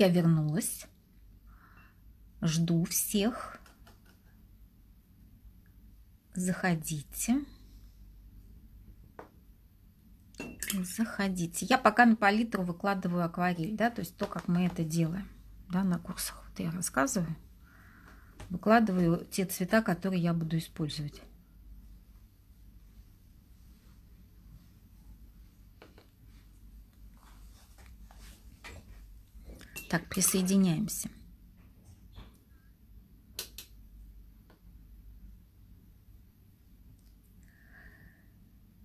Я вернулась. Жду всех. Заходите. Заходите. Я пока на палитру выкладываю акварель, да, то есть то, как мы это делаем, да, на курсах. Вот я рассказываю. Выкладываю те цвета, которые я буду использовать. Так, присоединяемся.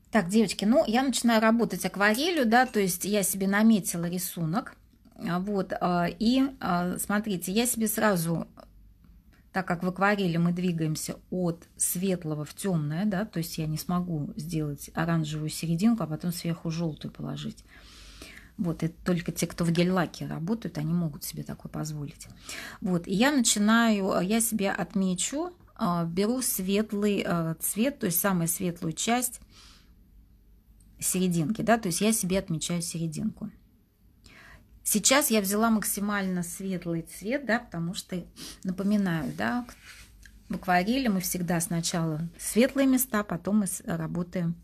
Так, девочки, ну, я начинаю работать акварелью, да, то есть я себе наметила рисунок. А, вот, а, и а, смотрите, я себе сразу, так как в акварели мы двигаемся от светлого в темное, да, то есть я не смогу сделать оранжевую серединку, а потом сверху желтую положить. Вот, это только те, кто в гель-лаке работают, они могут себе такое позволить. Вот, и я начинаю, я себе отмечу, а, беру светлый а, цвет, то есть самую светлую часть серединки, да, то есть я себе отмечаю серединку. Сейчас я взяла максимально светлый цвет, да, потому что, напоминаю, да, в акварели мы всегда сначала светлые места, потом мы работаем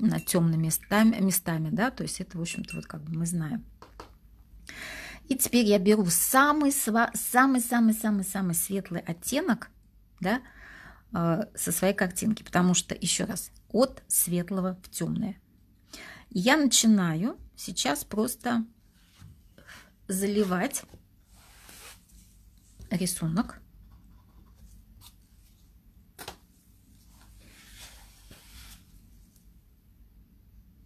над темными местами, местами, да, то есть это, в общем-то, вот как бы мы знаем. И теперь я беру самый-самый-самый-самый светлый оттенок, да, э, со своей картинки, потому что, еще раз, от светлого в темное. Я начинаю сейчас просто заливать рисунок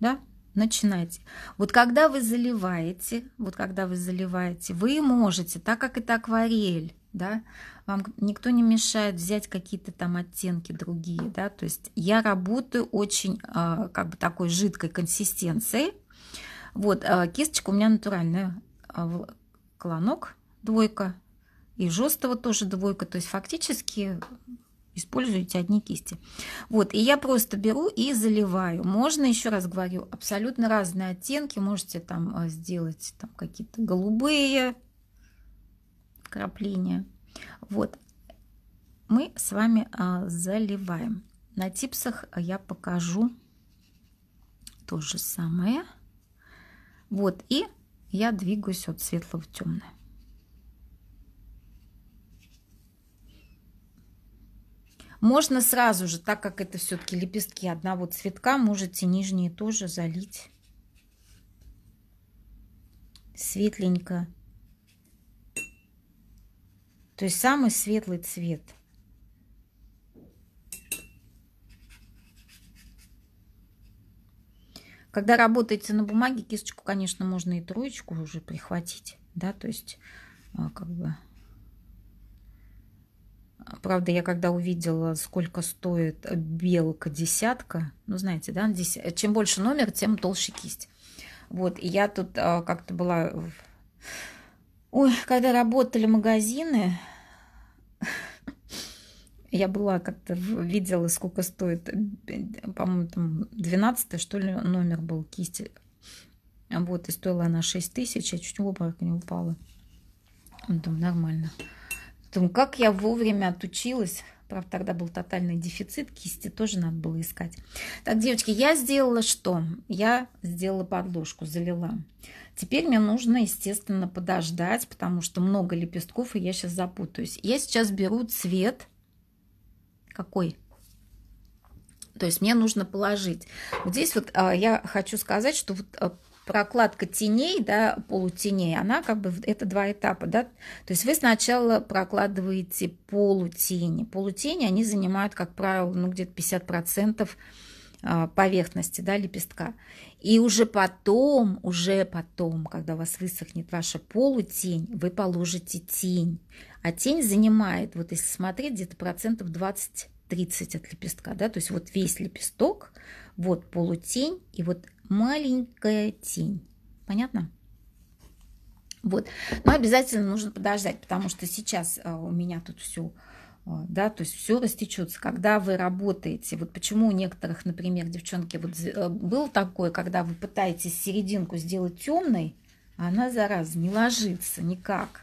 да, начинайте. Вот когда вы заливаете, вот когда вы заливаете, вы можете, так как это акварель, да, вам никто не мешает взять какие-то там оттенки другие, да, то есть я работаю очень а, как бы такой жидкой консистенцией, вот, а, кисточка у меня натуральная, а, клонок, двойка, и жесткого тоже двойка, то есть фактически используете одни кисти. Вот, и я просто беру и заливаю. Можно, еще раз говорю, абсолютно разные оттенки. Можете там э, сделать там, какие-то голубые вкрапления. Вот, мы с вами а, заливаем. На типсах я покажу то же самое. Вот, и я двигаюсь от светлого в темное. Можно сразу же, так как это все-таки лепестки одного цветка, можете нижние тоже залить светленько. То есть самый светлый цвет. Когда работаете на бумаге, кисточку, конечно, можно и троечку уже прихватить, да, то есть а, как бы Правда, я когда увидела, сколько стоит белка десятка, ну, знаете, да, дес... чем больше номер, тем толще кисть. Вот, и я тут а, как-то была... Ой, когда работали магазины, я была как-то видела, сколько стоит, по-моему, там 12 что ли, номер был кисти. Вот, и стоила она 6 тысяч, я чуть в обморок не упала. Ну, там нормально. Думаю, как я вовремя отучилась. Правда, тогда был тотальный дефицит, кисти тоже надо было искать. Так, девочки, я сделала что? Я сделала подложку, залила. Теперь мне нужно, естественно, подождать, потому что много лепестков, и я сейчас запутаюсь. Я сейчас беру цвет. Какой? То есть мне нужно положить. Вот здесь вот а, я хочу сказать, что вот а, прокладка теней, да, полутеней, она как бы, это два этапа, да, то есть вы сначала прокладываете полутени, полутени, они занимают, как правило, ну, где-то 50% а, поверхности, да, лепестка. И уже потом, уже потом, когда у вас высохнет ваша полутень, вы положите тень. А тень занимает, вот если смотреть, где-то процентов 20-30 от лепестка, да, то есть вот весь лепесток, вот полутень и вот маленькая тень. Понятно? Вот. Но обязательно нужно подождать, потому что сейчас а, у меня тут все а, да, то есть все растечется. Когда вы работаете, вот почему у некоторых, например, девчонки, вот а, было такое, когда вы пытаетесь серединку сделать темной, а она, зараза, не ложится никак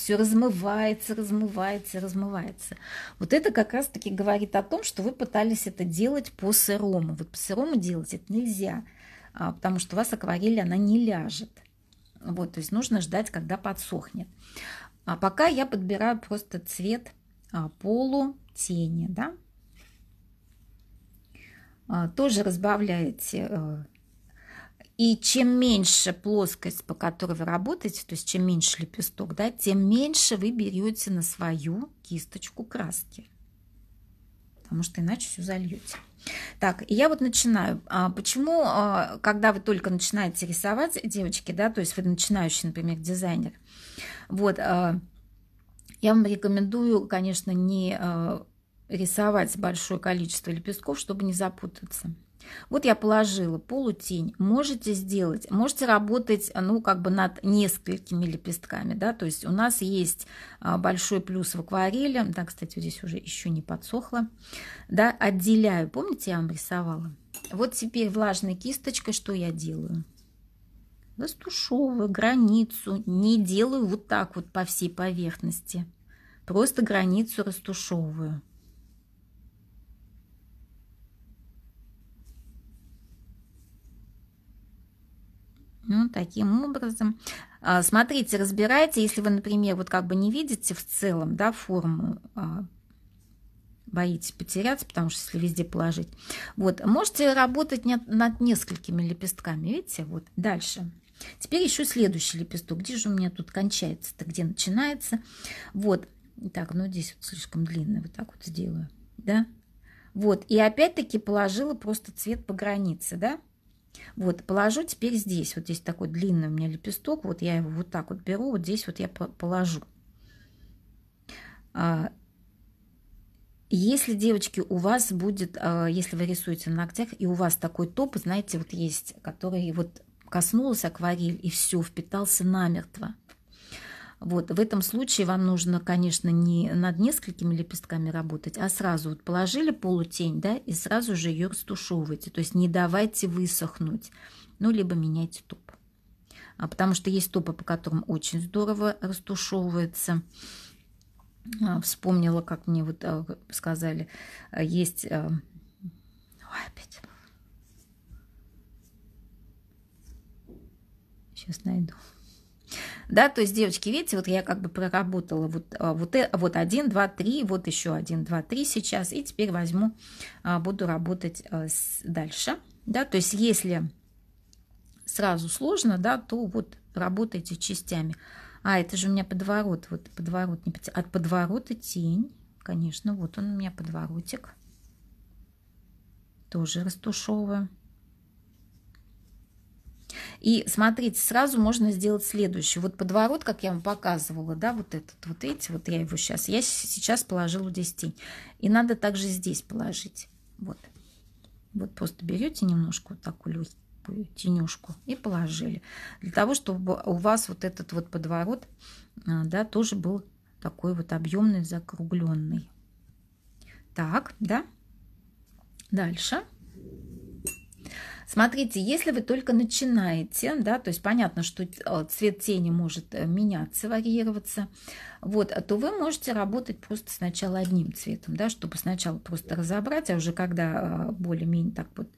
все размывается, размывается, размывается. Вот это как раз-таки говорит о том, что вы пытались это делать по сырому. Вот по сырому делать это нельзя, а, потому что у вас акварель, она не ляжет. Вот, то есть нужно ждать, когда подсохнет. А пока я подбираю просто цвет а, полутени, да. А, тоже разбавляете э, и чем меньше плоскость, по которой вы работаете, то есть чем меньше лепесток, да, тем меньше вы берете на свою кисточку краски. Потому что иначе все зальете. Так, и я вот начинаю. А почему, а, когда вы только начинаете рисовать, девочки, да, то есть вы начинающий, например, дизайнер, вот, а, я вам рекомендую, конечно, не рисовать большое количество лепестков, чтобы не запутаться. Вот я положила полутень. Можете сделать, можете работать, ну, как бы над несколькими лепестками, да, то есть у нас есть а, большой плюс в акварели, да, кстати, здесь уже еще не подсохло, да, отделяю, помните, я вам рисовала? Вот теперь влажной кисточкой что я делаю? Растушевываю границу, не делаю вот так вот по всей поверхности, просто границу растушевываю. Ну, таким образом, а, смотрите, разбирайте, если вы, например, вот как бы не видите в целом, да, форму, а, боитесь потеряться, потому что если везде положить. Вот, можете работать над несколькими лепестками, видите, вот, дальше. Теперь еще следующий лепесток, где же у меня тут кончается-то, где начинается. Вот, так, ну здесь вот слишком длинный. вот так вот сделаю, да. Вот, и опять-таки положила просто цвет по границе, да. Вот, положу теперь здесь. Вот здесь такой длинный у меня лепесток. Вот я его вот так вот беру, вот здесь вот я положу. А, если, девочки, у вас будет, а, если вы рисуете на ногтях, и у вас такой топ, знаете, вот есть, который вот коснулся акварель, и все, впитался намертво. Вот. В этом случае вам нужно, конечно, не над несколькими лепестками работать, а сразу вот положили полутень, да, и сразу же ее растушевывайте. То есть не давайте высохнуть. Ну, либо меняйте топ. А потому что есть топы, по которым очень здорово растушевывается. А, вспомнила, как мне вот а, сказали, а, есть... Ой, опять... Сейчас найду. Да, то есть, девочки, видите, вот я как бы проработала вот, а, вот, э, вот 1, 2, 3, вот еще 1, 2, 3 сейчас, и теперь возьму, а, буду работать а, дальше, да, то есть, если сразу сложно, да, то вот работайте частями. А, это же у меня подворот, вот подворот, не потя... от подворота тень, конечно, вот он у меня подворотик, тоже растушевываю. И смотрите, сразу можно сделать следующее. Вот подворот, как я вам показывала, да, вот этот, вот эти, вот я его сейчас, я сейчас положила здесь тень. И надо также здесь положить. Вот. Вот просто берете немножко вот такую легкую тенюшку и положили. Для того, чтобы у вас вот этот вот подворот, а, да, тоже был такой вот объемный, закругленный. Так, да. Дальше. Дальше. Смотрите, если вы только начинаете, да, то есть понятно, что э, цвет тени может э, меняться, варьироваться, вот, а то вы можете работать просто сначала одним цветом, да, чтобы сначала просто разобрать, а уже когда э, более-менее так вот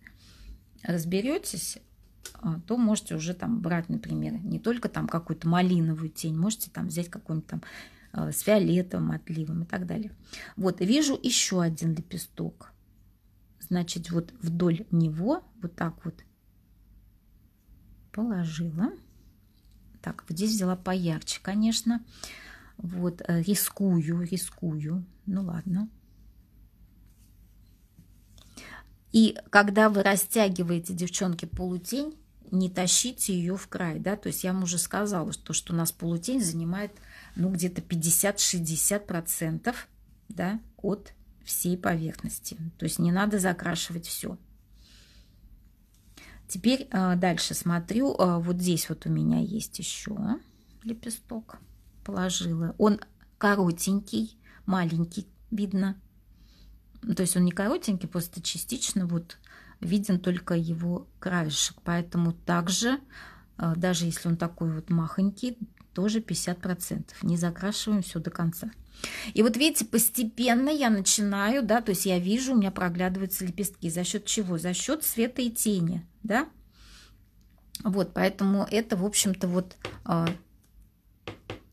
разберетесь, то можете уже там брать, например, не только там какую-то малиновую тень, можете там взять какую-нибудь там с фиолетовым отливом и так далее. Вот, вижу еще один лепесток значит, вот вдоль него вот так вот положила. Так, вот здесь взяла поярче, конечно. Вот, э, рискую, рискую. Ну ладно. И когда вы растягиваете, девчонки, полутень, не тащите ее в край, да, то есть я вам уже сказала, что, что у нас полутень занимает, ну, где-то 50-60 процентов, да, от всей поверхности. То есть не надо закрашивать все. Теперь э, дальше смотрю. Э, вот здесь вот у меня есть еще лепесток. Положила. Он коротенький, маленький, видно. Ну, то есть он не коротенький, просто частично вот виден только его краешек. Поэтому также, э, даже если он такой вот махонький, тоже 50%. Не закрашиваем все до конца. И вот видите, постепенно я начинаю, да, то есть я вижу, у меня проглядываются лепестки. За счет чего? За счет света и тени, да. Вот, поэтому это, в общем-то, вот э,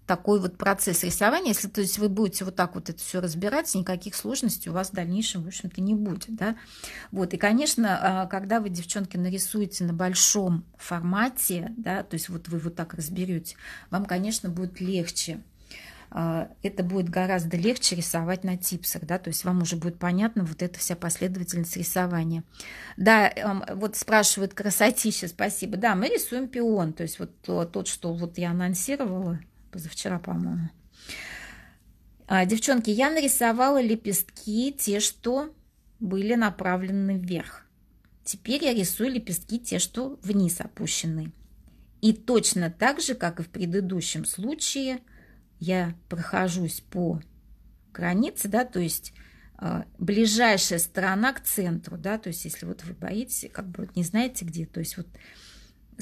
такой вот процесс рисования. Если, то есть, вы будете вот так вот это все разбирать, никаких сложностей у вас в дальнейшем, в общем-то, не будет, да. Вот, и, конечно, э, когда вы, девчонки, нарисуете на большом формате, да, то есть вот вы вот так разберете, вам, конечно, будет легче а, это будет гораздо легче рисовать на типсах, да, то есть вам уже будет понятно вот эта вся последовательность рисования. Да, эм, вот спрашивают красотища, спасибо. Да, мы рисуем пион, то есть вот тот, что вот я анонсировала позавчера, по-моему. А, девчонки, я нарисовала лепестки, те, что были направлены вверх. Теперь я рисую лепестки, те, что вниз опущены. И точно так же, как и в предыдущем случае – я прохожусь по границе, да, то есть а, ближайшая сторона к центру, да, то есть если вот вы боитесь, как бы вот не знаете где, то есть вот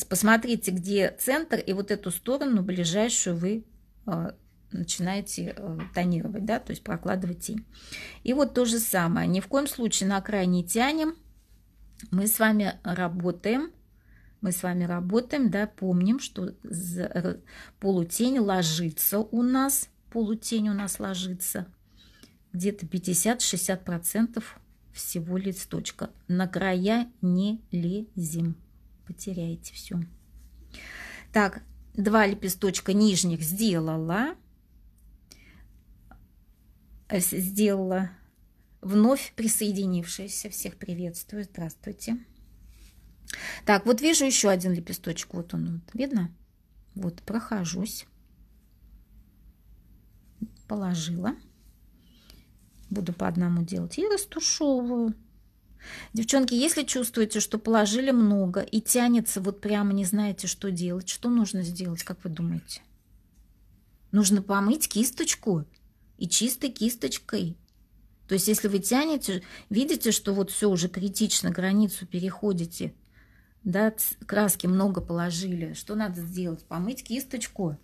посмотрите, где центр, и вот эту сторону ближайшую вы а, начинаете а, тонировать, да, то есть прокладывать тень. И вот то же самое, ни в коем случае на край не тянем, мы с вами работаем мы с вами работаем, да, помним, что полутень ложится у нас, полутень у нас ложится где-то 50-60% всего листочка. На края не лезем, потеряете все. Так, два лепесточка нижних сделала, э, сделала вновь присоединившиеся. Всех приветствую, здравствуйте. Так, вот вижу еще один лепесточек. Вот он, вот, видно? Вот, прохожусь. Положила. Буду по одному делать. И растушевываю. Девчонки, если чувствуете, что положили много и тянется, вот прямо не знаете, что делать, что нужно сделать, как вы думаете? Нужно помыть кисточку и чистой кисточкой. То есть, если вы тянете, видите, что вот все уже критично, границу переходите, да, краски много положили. Что надо сделать? Помыть кисточку.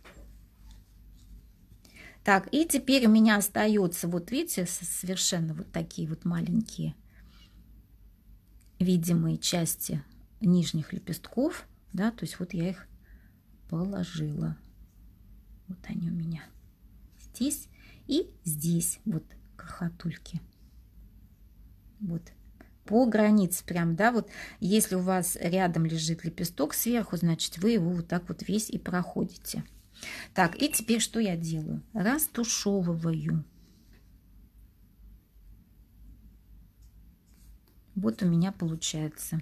Так, и теперь у меня остается, вот видите, совершенно вот такие вот маленькие видимые части нижних лепестков, да, то есть вот я их положила. Вот они у меня здесь и здесь, вот крохотульки. Вот по границе прям, да, вот если у вас рядом лежит лепесток сверху, значит, вы его вот так вот весь и проходите. Так, и теперь что я делаю? Растушевываю. Вот у меня получается.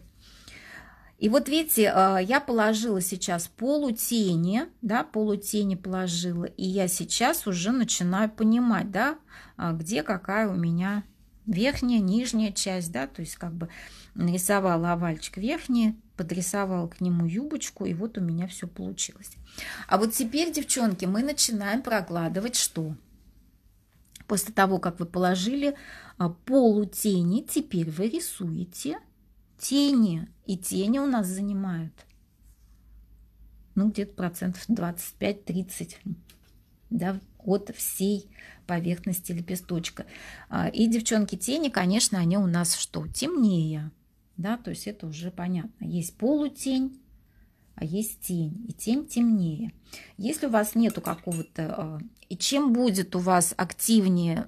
И вот видите, а, я положила сейчас полутени, да, полутени положила, и я сейчас уже начинаю понимать, да, а, где какая у меня верхняя, нижняя часть, да, то есть как бы нарисовала овальчик верхний, подрисовала к нему юбочку, и вот у меня все получилось. А вот теперь, девчонки, мы начинаем прокладывать что? После того, как вы положили а, полутени, теперь вы рисуете тени, и тени у нас занимают, ну, где-то процентов 25-30, да, от всей поверхности лепесточка. А, и, девчонки, тени, конечно, они у нас что? Темнее, да, то есть это уже понятно. Есть полутень, а есть тень, и тень темнее. Если у вас нету какого-то... А, и чем будет у вас активнее,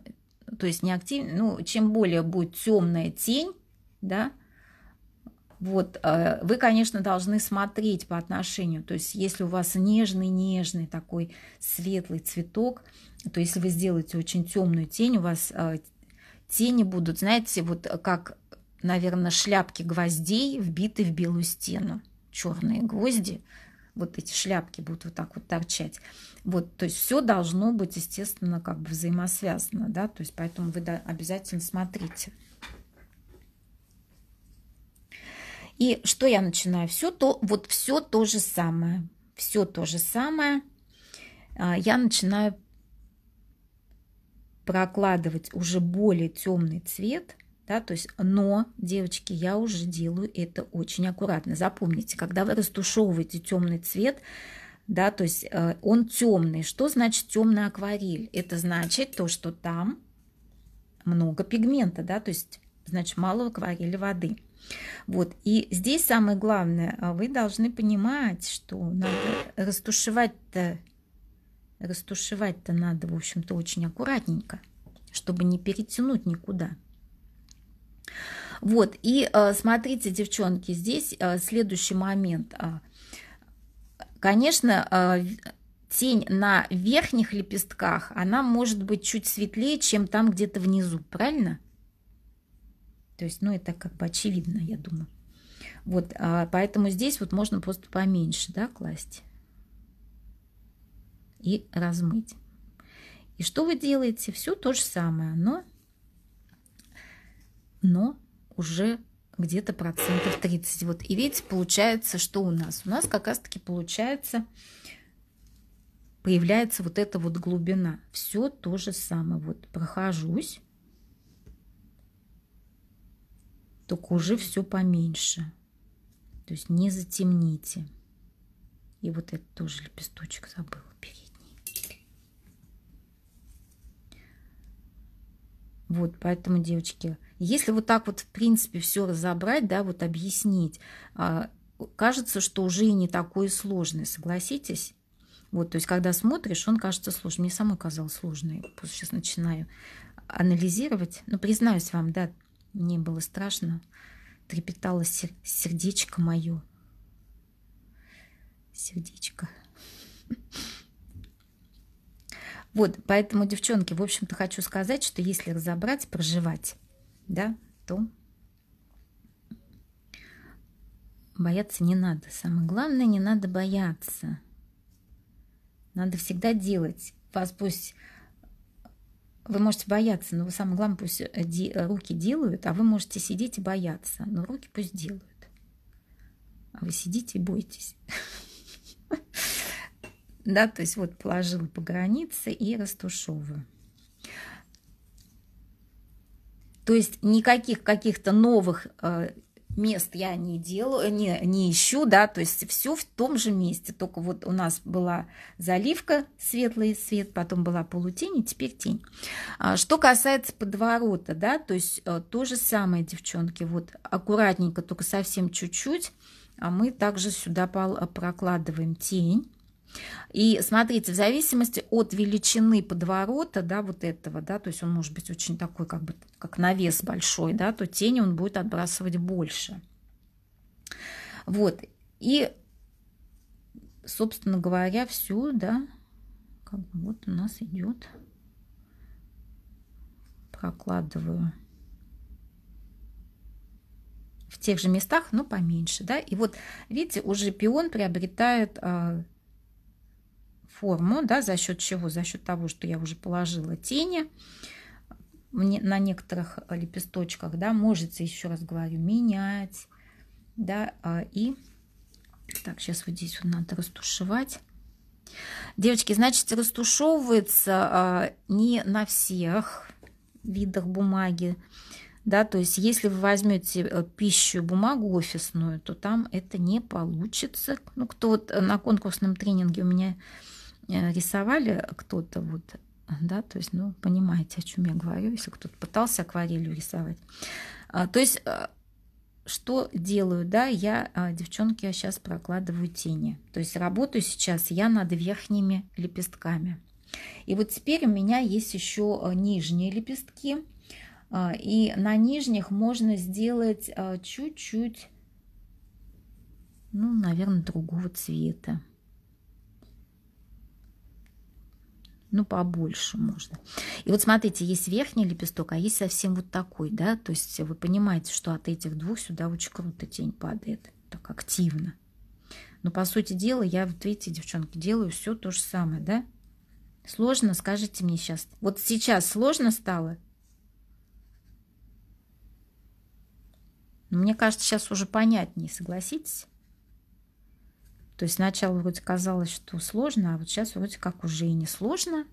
то есть не активнее, ну, чем более будет темная тень, да, вот, э, вы, конечно, должны смотреть по отношению. То есть, если у вас нежный-нежный такой светлый цветок, то если вы сделаете очень темную тень, у вас э, тени будут, знаете, вот как, наверное, шляпки гвоздей вбиты в белую стену. Черные гвозди, вот эти шляпки будут вот так вот торчать. Вот, то есть все должно быть, естественно, как бы взаимосвязано, да, то есть поэтому вы обязательно смотрите. И что я начинаю? Все то, вот все то же самое. Все то же самое. А, я начинаю прокладывать уже более темный цвет, да, то есть, но, девочки, я уже делаю это очень аккуратно. Запомните, когда вы растушевываете темный цвет, да, то есть э, он темный. Что значит темный акварель? Это значит то, что там много пигмента, да, то есть, значит, мало акварели воды. Вот. И здесь самое главное, а, вы должны понимать, что надо растушевать-то, растушевать-то надо, в общем-то, очень аккуратненько, чтобы не перетянуть никуда. Вот, и а, смотрите, девчонки, здесь а, следующий момент. Конечно, тень на верхних лепестках, она может быть чуть светлее, чем там где-то внизу, правильно? То есть, ну, это как бы очевидно, я думаю. Вот, а поэтому здесь вот можно просто поменьше, да, класть и размыть. И что вы делаете? Все то же самое, но, но уже где-то процентов 30. Вот, и видите, получается, что у нас? У нас как раз-таки получается, появляется вот эта вот глубина. Все то же самое. Вот прохожусь только уже все поменьше. То есть не затемните. И вот этот тоже лепесточек забыла передний. Вот, поэтому, девочки, если вот так вот, в принципе, все разобрать, да, вот объяснить, а, кажется, что уже и не такое сложное, согласитесь? Вот, то есть, когда смотришь, он кажется сложным. Мне самой казалось сложной. Просто сейчас начинаю анализировать. Но признаюсь вам, да, мне было страшно, трепетало сердечко мое. Сердечко. Вот, поэтому, девчонки, в общем-то, хочу сказать, что если разобрать, проживать, да, то бояться не надо. Самое главное, не надо бояться. Надо всегда делать. Вас пусть вы можете бояться, но самое главное, пусть э, де, э, руки делают, а вы можете сидеть и бояться, но руки пусть делают. А вы сидите и бойтесь. Да, то есть вот положила по границе и растушевываю. То есть никаких каких-то новых э, мест я не делаю, не, не ищу, да, то есть все в том же месте, только вот у нас была заливка, светлый свет, потом была полутень, и теперь тень. А, что касается подворота, да, то есть э, то же самое, девчонки, вот аккуратненько, только совсем чуть-чуть, а мы также сюда прокладываем тень, и смотрите, в зависимости от величины подворота, да, вот этого, да, то есть он может быть очень такой, как бы, как навес большой, да, то тени он будет отбрасывать больше. Вот. И, собственно говоря, все, да, как бы вот у нас идет. Прокладываю в тех же местах, но поменьше, да. И вот, видите, уже пион приобретает а, форму, да, за счет чего? За счет того, что я уже положила тени мне на некоторых лепесточках, да, можете, еще раз говорю, менять, да, а, и так, сейчас вот здесь вот надо растушевать. Девочки, значит, растушевывается а, не на всех видах бумаги, да, то есть если вы возьмете э, пищу, бумагу офисную, то там это не получится. Ну, кто вот э, на конкурсном тренинге у меня Э, рисовали кто-то, вот, да, то есть, ну, понимаете, о чем я говорю, если кто-то пытался акварелью рисовать. А, то есть, э, что делаю, да, я, э, девчонки, я сейчас прокладываю тени. То есть работаю сейчас я над верхними лепестками. И вот теперь у меня есть еще нижние лепестки. И на нижних можно сделать чуть-чуть, ну, наверное, другого цвета. ну, побольше можно. И вот смотрите, есть верхний лепесток, а есть совсем вот такой, да, то есть вы понимаете, что от этих двух сюда очень круто тень падает, так активно. Но по сути дела я, вот видите, девчонки, делаю все то же самое, да. Сложно, скажите мне сейчас. Вот сейчас сложно стало? Ну, мне кажется, сейчас уже понятнее, согласитесь? То есть сначала вроде казалось, что сложно, а вот сейчас вроде как уже и не сложно.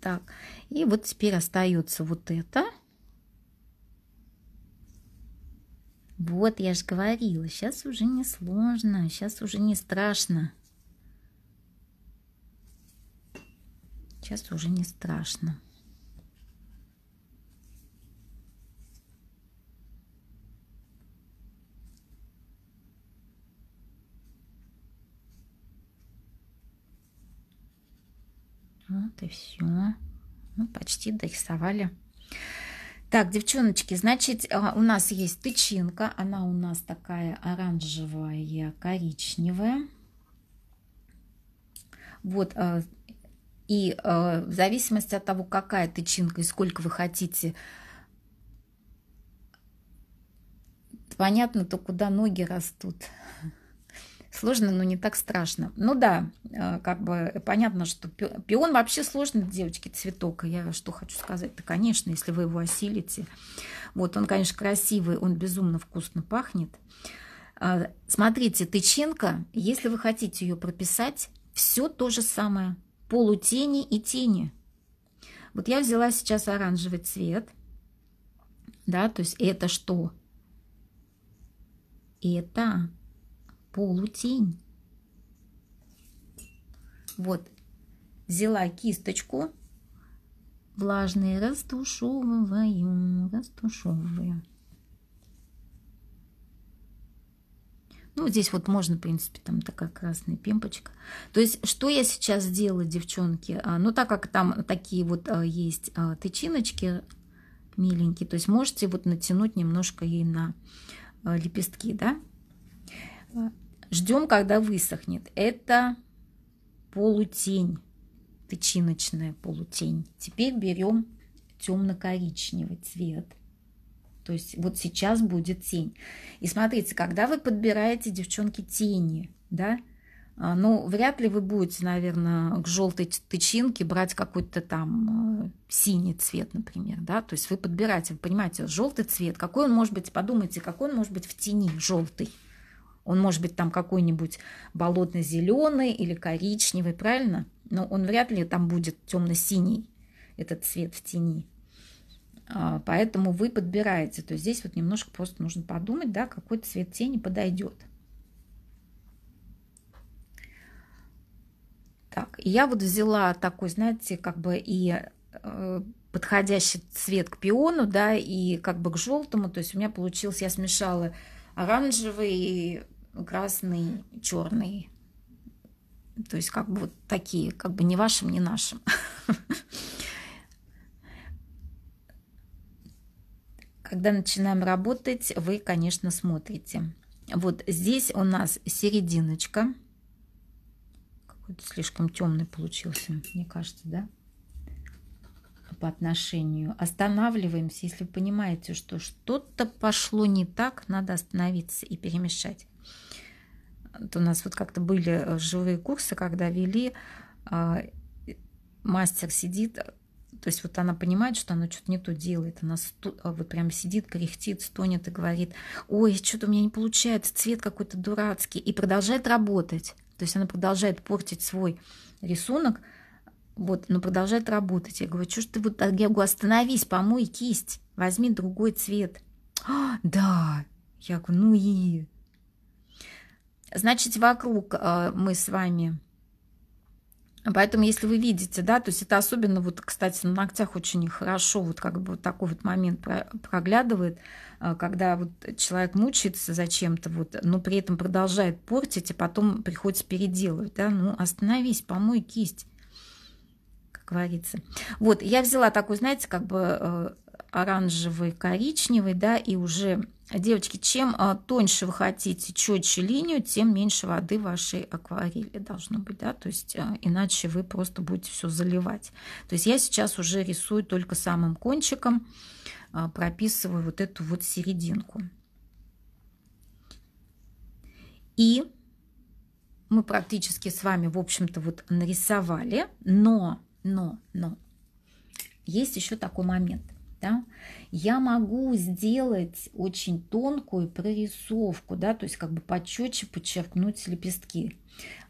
Так, и вот теперь остается вот это. Вот, я же говорила, сейчас уже не сложно, сейчас уже не страшно. Сейчас уже не страшно. Вот и все. Ну, почти дорисовали. Так, девчоночки, значит, а, у нас есть тычинка. Она у нас такая оранжевая, коричневая. Вот, а, и а, в зависимости от того, какая тычинка и сколько вы хотите, понятно, то куда ноги растут сложно, но не так страшно. Ну да, э, как бы э, понятно, что пион вообще сложный девочки, цветок. Я что хочу сказать Да, конечно, если вы его осилите. Вот, он, конечно, красивый, он безумно вкусно пахнет. А, смотрите, тычинка, если вы хотите ее прописать, все то же самое. Полутени и тени. Вот я взяла сейчас оранжевый цвет. Да, то есть это что? Это полутень. Вот, взяла кисточку, влажные растушевываю, растушевываю. Ну, здесь вот можно, в принципе, там такая красная пемпочка. То есть, что я сейчас делаю, девчонки? А, ну, так как там такие вот а, есть а, тычиночки миленькие, то есть можете вот натянуть немножко ей на лепестки, да? Ждем, когда высохнет. Это полутень, тычиночная полутень. Теперь берем темно-коричневый цвет. То есть вот сейчас будет тень. И смотрите, когда вы подбираете, девчонки, тени, да, а, ну, вряд ли вы будете, наверное, к желтой тычинке брать какой-то там э, синий цвет, например, да, то есть вы подбираете, вы понимаете, желтый цвет, какой он может быть, подумайте, какой он может быть в тени желтый, он может быть там какой-нибудь болотно-зеленый или коричневый, правильно? Но он вряд ли там будет темно-синий, этот цвет в тени. А, поэтому вы подбираете. То есть здесь вот немножко просто нужно подумать, да, какой цвет тени подойдет. Так, и я вот взяла такой, знаете, как бы и э, подходящий цвет к пиону, да, и как бы к желтому. То есть у меня получилось, я смешала оранжевый, красный, черный. То есть как бы вот такие, как бы не вашим, не нашим. Когда начинаем работать, вы, конечно, смотрите. Вот здесь у нас серединочка. Какой-то слишком темный получился, мне кажется, да? По отношению. Останавливаемся, если вы понимаете, что что-то пошло не так, надо остановиться и перемешать у нас вот как-то были э, живые курсы, когда вели, а, мастер сидит, то есть вот она понимает, что она что-то не то делает, она сту- а, вот прям сидит, кряхтит, стонет и говорит, ой, что-то у меня не получается, цвет какой-то дурацкий, и продолжает работать. То есть она продолжает портить свой рисунок, вот, но продолжает работать. Я говорю, что ж ты вот, я говорю, остановись, помой кисть, возьми другой цвет. А, да, я говорю, ну и Значит, вокруг э, мы с вами. Поэтому, если вы видите, да, то есть это особенно, вот, кстати, на ногтях очень хорошо, вот как бы вот такой вот момент проглядывает, э, когда вот человек мучается зачем-то, вот, но при этом продолжает портить, а потом приходится переделывать, да, ну остановись, помой кисть, как говорится. Вот, я взяла такой, знаете, как бы э, оранжевый, коричневый, да, и уже Девочки, чем а, тоньше вы хотите, четче линию, тем меньше воды в вашей акварели должно быть, да, то есть а, иначе вы просто будете все заливать. То есть я сейчас уже рисую только самым кончиком, а, прописываю вот эту вот серединку. И мы практически с вами, в общем-то, вот нарисовали, но, но, но, есть еще такой момент да, я могу сделать очень тонкую прорисовку, да, то есть как бы почетче подчеркнуть лепестки.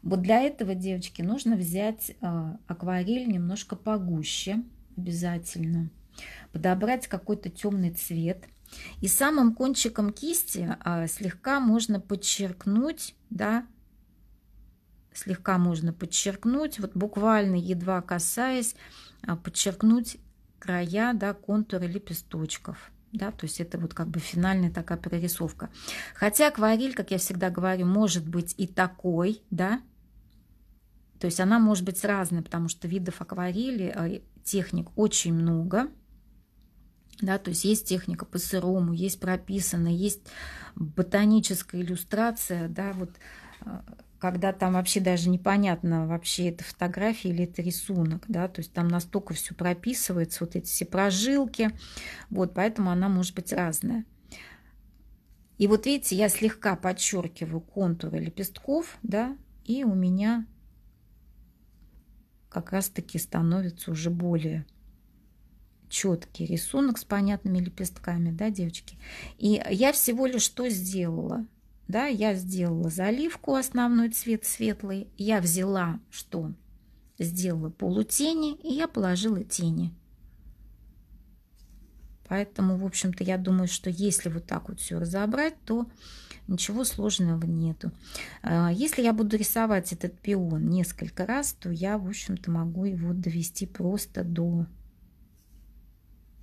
Вот для этого, девочки, нужно взять э, акварель немножко погуще обязательно, подобрать какой-то темный цвет. И самым кончиком кисти э, слегка можно подчеркнуть, да, слегка можно подчеркнуть, вот буквально едва касаясь, а, подчеркнуть края, да, контуры лепесточков. Да, то есть это вот как бы финальная такая прорисовка. Хотя акварель, как я всегда говорю, может быть и такой, да, то есть она может быть разная, потому что видов акварели, э, техник очень много. Да, то есть есть техника по сырому, есть прописанная, есть ботаническая иллюстрация, да, вот э, когда там вообще даже непонятно, вообще это фотография или это рисунок, да, то есть там настолько все прописывается, вот эти все прожилки, вот, поэтому она может быть разная. И вот видите, я слегка подчеркиваю контуры лепестков, да, и у меня как раз-таки становится уже более четкий рисунок с понятными лепестками, да, девочки. И я всего лишь что сделала? да, я сделала заливку, основной цвет светлый, я взяла что? Сделала полутени, и я положила тени. Поэтому, в общем-то, я думаю, что если вот так вот все разобрать, то ничего сложного нету. А, если я буду рисовать этот пион несколько раз, то я, в общем-то, могу его довести просто до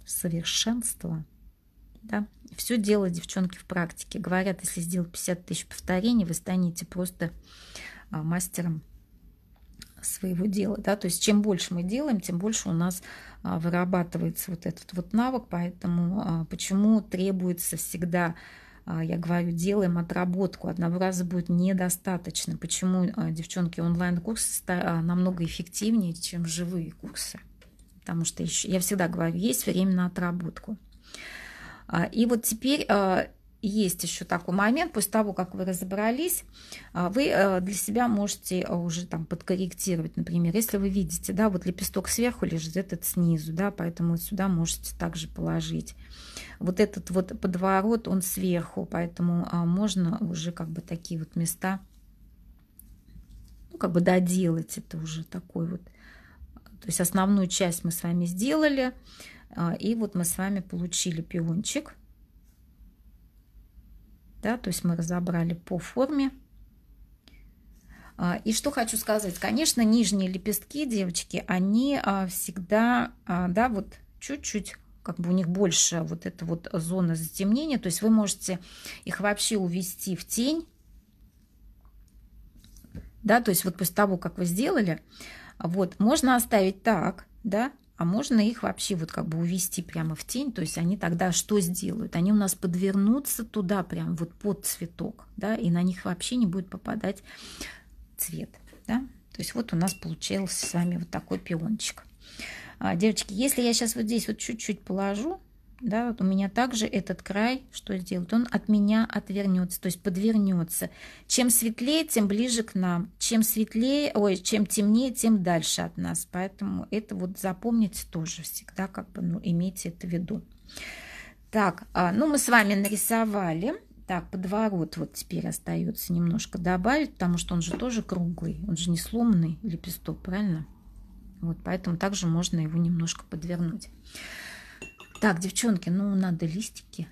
совершенства. Да? Все дело, девчонки, в практике. Говорят, если сделать 50 тысяч повторений, вы станете просто а, мастером своего дела. Да? То есть чем больше мы делаем, тем больше у нас а, вырабатывается вот этот вот навык. Поэтому а, почему требуется всегда я говорю, делаем отработку. Одного раза будет недостаточно. Почему, девчонки, онлайн-курсы намного эффективнее, чем живые курсы? Потому что еще, я всегда говорю, есть время на отработку. А, и вот теперь а, есть еще такой момент, после того, как вы разобрались, а, вы для себя можете уже там подкорректировать, например, если вы видите, да, вот лепесток сверху лежит, этот снизу, да, поэтому сюда можете также положить. Вот этот вот подворот, он сверху, поэтому можно уже как бы такие вот места, ну, как бы доделать, это уже такой вот, то есть основную часть мы с вами сделали, а, и вот мы с вами получили пиончик. Да, то есть мы разобрали по форме. А, и что хочу сказать, конечно, нижние лепестки, девочки, они а, всегда, да, вот чуть-чуть как бы у них больше вот эта вот зона затемнения, то есть вы можете их вообще увести в тень, да, то есть вот после того, как вы сделали, вот, можно оставить так, да, а можно их вообще вот как бы увести прямо в тень, то есть они тогда что сделают? Они у нас подвернутся туда прям вот под цветок, да, и на них вообще не будет попадать цвет, да. То есть вот у нас получился с вами вот такой пиончик. А, девочки, если я сейчас вот здесь вот чуть-чуть положу, да, вот у меня также этот край, что сделает, он от меня отвернется, то есть подвернется. Чем светлее, тем ближе к нам, чем светлее, ой, чем темнее, тем дальше от нас, поэтому это вот запомнить тоже всегда, как бы, ну, имейте это в виду. Так, а, ну, мы с вами нарисовали, так, подворот вот теперь остается немножко добавить, потому что он же тоже круглый, он же не сломанный лепесток, правильно? Вот, поэтому также можно его немножко подвернуть. Так, девчонки, ну надо листики.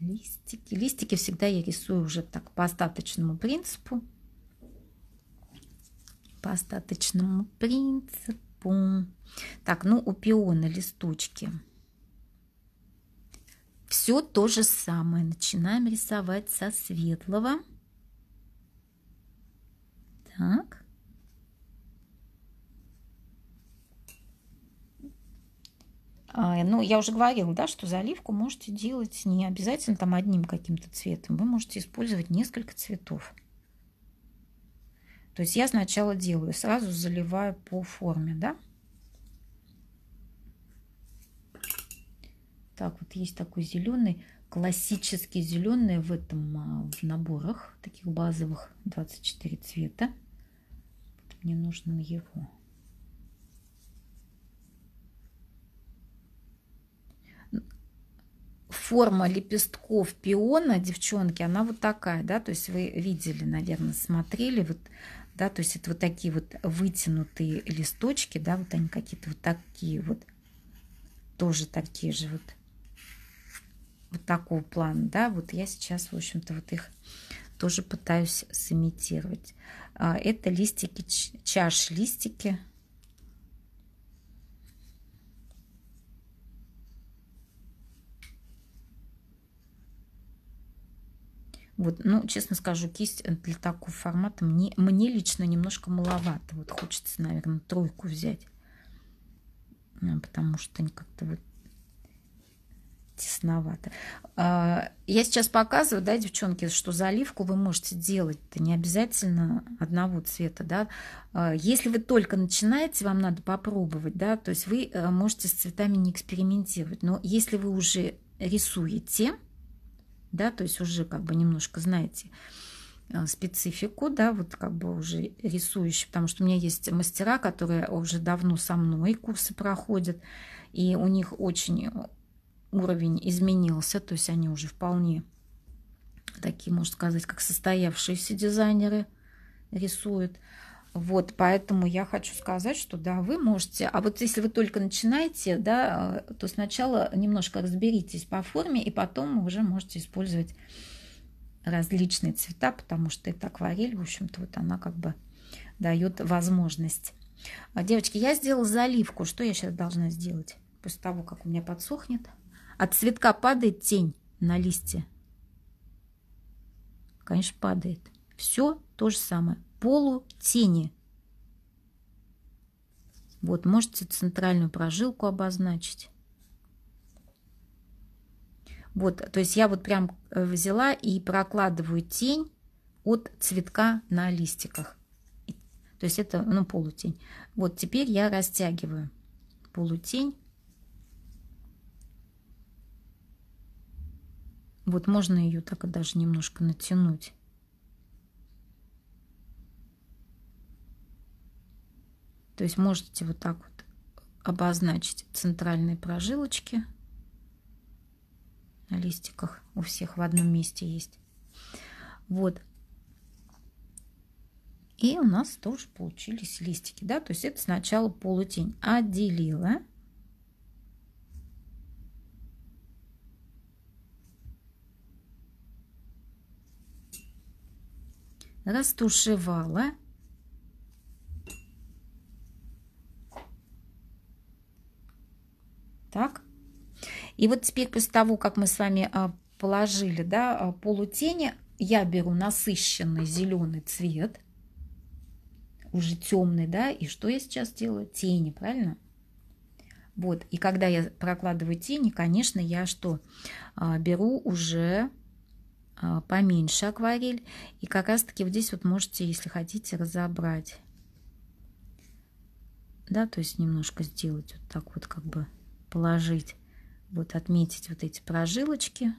Листики. Листики всегда я рисую уже так по остаточному принципу. По остаточному принципу. Так, ну у пиона листочки. Все то же самое. Начинаем рисовать со светлого. Так. А, ну, я уже говорила, да, что заливку можете делать не обязательно там одним каким-то цветом. Вы можете использовать несколько цветов. То есть я сначала делаю, сразу заливаю по форме, да. Так, вот есть такой зеленый, классический зеленый в этом а, в наборах таких базовых 24 цвета. мне нужно его. форма лепестков пиона, девчонки, она вот такая, да, то есть вы видели, наверное, смотрели, вот, да, то есть это вот такие вот вытянутые листочки, да, вот они какие-то вот такие вот, тоже такие же вот, вот такого плана, да, вот я сейчас, в общем-то, вот их тоже пытаюсь сымитировать. А, это листики, чаш листики, Вот, ну, честно скажу, кисть э, для такого формата мне, мне лично немножко маловато. Вот хочется, наверное, тройку взять. Э, потому что как-то вот тесновато. А, я сейчас показываю, да, девчонки, что заливку вы можете делать. Это не обязательно одного цвета, да. А, если вы только начинаете, вам надо попробовать, да, то есть вы э, можете с цветами не экспериментировать. Но если вы уже рисуете, да, то есть уже как бы немножко знаете э, специфику, да, вот как бы уже рисующий, потому что у меня есть мастера, которые уже давно со мной курсы проходят, и у них очень уровень изменился, то есть они уже вполне такие, можно сказать, как состоявшиеся дизайнеры рисуют. Вот, поэтому я хочу сказать, что да, вы можете. А вот если вы только начинаете, да, э, то сначала немножко разберитесь по форме, и потом уже можете использовать различные цвета, потому что это акварель, в общем-то, вот она как бы дает возможность. А, девочки, я сделала заливку. Что я сейчас должна сделать? После того, как у меня подсохнет. От цветка падает тень на листья. Конечно, падает. Все то же самое полутени. Вот, можете центральную прожилку обозначить. Вот, то есть я вот прям э, взяла и прокладываю тень от цветка на листиках. То есть это, ну, полутень. Вот теперь я растягиваю полутень. Вот можно ее так и даже немножко натянуть. То есть можете вот так вот обозначить центральные прожилочки. На листиках у всех в одном месте есть. Вот. И у нас тоже получились листики, да, то есть это сначала полутень. Отделила. Растушевала Так? И вот теперь после того, как мы с вами а, положили да, а, полутени, я беру насыщенный зеленый цвет, уже темный, да, и что я сейчас делаю? Тени, правильно? Вот, и когда я прокладываю тени, конечно, я что? А, беру уже поменьше акварель, и как раз-таки вот здесь вот можете, если хотите, разобрать. Да, то есть немножко сделать вот так вот как бы положить, вот отметить вот эти прожилочки.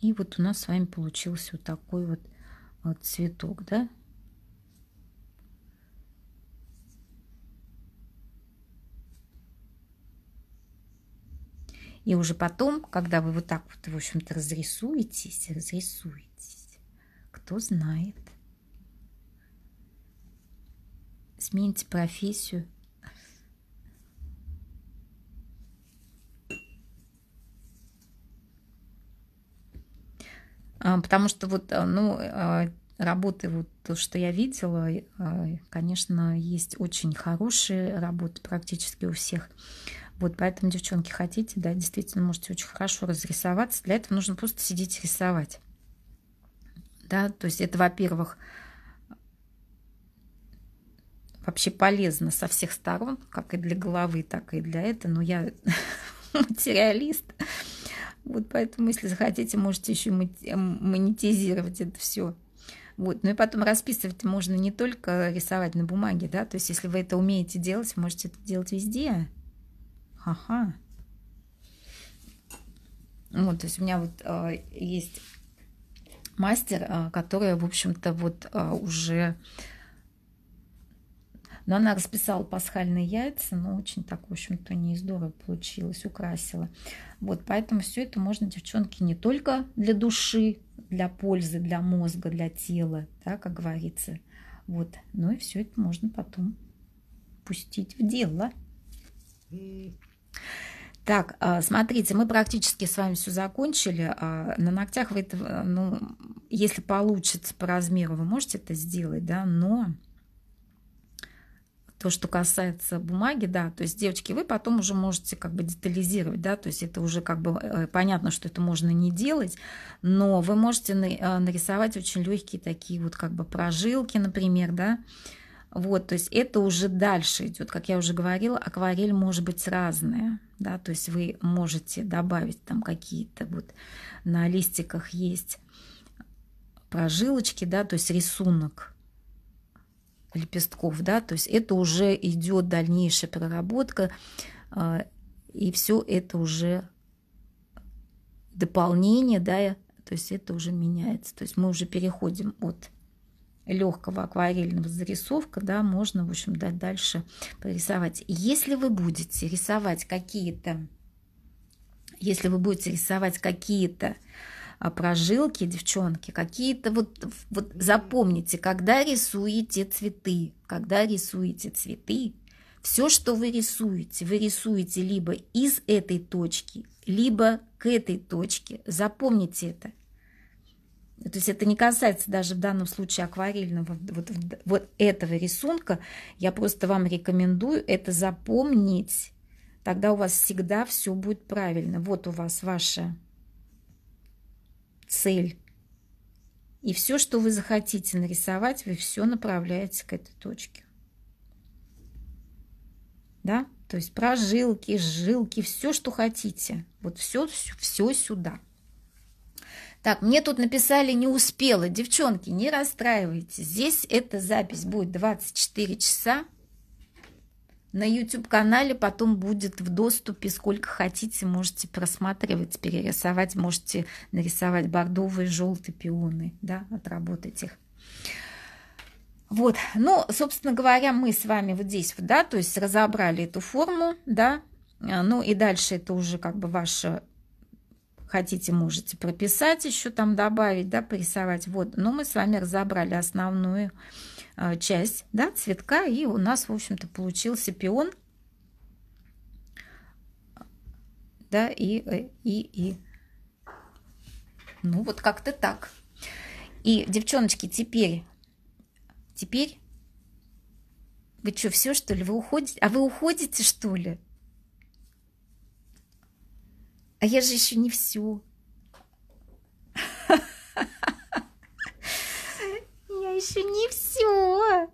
И вот у нас с вами получился вот такой вот, вот цветок, да? И уже потом, когда вы вот так вот, в общем-то, разрисуетесь, разрисуетесь, кто знает – смените профессию. А, потому что вот, а, ну, а, работы, вот то, что я видела, конечно, есть очень хорошие работы практически у всех. Вот поэтому, девчонки, хотите, да, действительно можете очень хорошо разрисоваться. Для этого нужно просто сидеть рисовать. Да, то есть это, во-первых, вообще полезно со всех сторон, как и для головы, так и для этого. Но я материалист. Вот поэтому, если захотите, можете еще монетизировать это все. Вот. Ну и потом расписывать можно не только рисовать на бумаге, да, то есть если вы это умеете делать, можете это делать везде. Ага. Вот, то есть у меня вот э, есть мастер, э, которая, в общем-то, вот э, уже но она расписала пасхальные яйца, но очень так, в общем-то, не здорово получилось, украсила. Вот, поэтому все это можно, девчонки, не только для души, для пользы, для мозга, для тела, да, как говорится. Вот, ну и все это можно потом пустить в дело. Так, а, смотрите, мы практически с вами все закончили. А, на ногтях вы это, ну, если получится по размеру, вы можете это сделать, да, но то, что касается бумаги, да, то есть, девочки, вы потом уже можете как бы детализировать, да, то есть это уже как бы э, понятно, что это можно не делать, но вы можете э, нарисовать очень легкие такие вот как бы прожилки, например, да, вот, то есть это уже дальше идет. Как я уже говорила, акварель может быть разная. Да, то есть вы можете добавить там какие-то вот на листиках есть прожилочки, да, то есть рисунок лепестков, да, то есть это уже идет дальнейшая проработка, а, и все это уже дополнение, да, то есть это уже меняется. То есть мы уже переходим от легкого акварельного зарисовка, да, можно, в общем, да, дальше порисовать. Если вы будете рисовать какие-то, если вы будете рисовать какие-то э, а, прожилки, девчонки, какие-то вот, вот запомните, когда рисуете цветы, когда рисуете цветы, все, что вы рисуете, вы рисуете либо из этой точки, либо к этой точке. Запомните это. То есть это не касается даже в данном случае акварельного вот, вот этого рисунка. Я просто вам рекомендую это запомнить. Тогда у вас всегда все будет правильно. Вот у вас ваша цель. И все, что вы захотите нарисовать, вы все направляете к этой точке. Да? То есть прожилки, жилки, все, что хотите. Вот все, все, все сюда. Так, мне тут написали, не успела. Девчонки, не расстраивайтесь. Здесь эта запись будет 24 часа. На YouTube-канале потом будет в доступе, сколько хотите, можете просматривать, перерисовать, можете нарисовать бордовые, желтые пионы, да, отработать их. Вот, ну, собственно говоря, мы с вами вот здесь, да, то есть разобрали эту форму, да, а, ну и дальше это уже как бы ваше. Хотите, можете прописать еще там добавить, да, порисовать. Вот, но мы с вами разобрали основную э, часть, да, цветка, и у нас, в общем-то, получился пион, да, и, э, и, и. Ну, вот как-то так. И, девчоночки, теперь, теперь вы что, все, что ли? Вы уходите? А вы уходите, что ли? А я же еще не все. Я еще не все.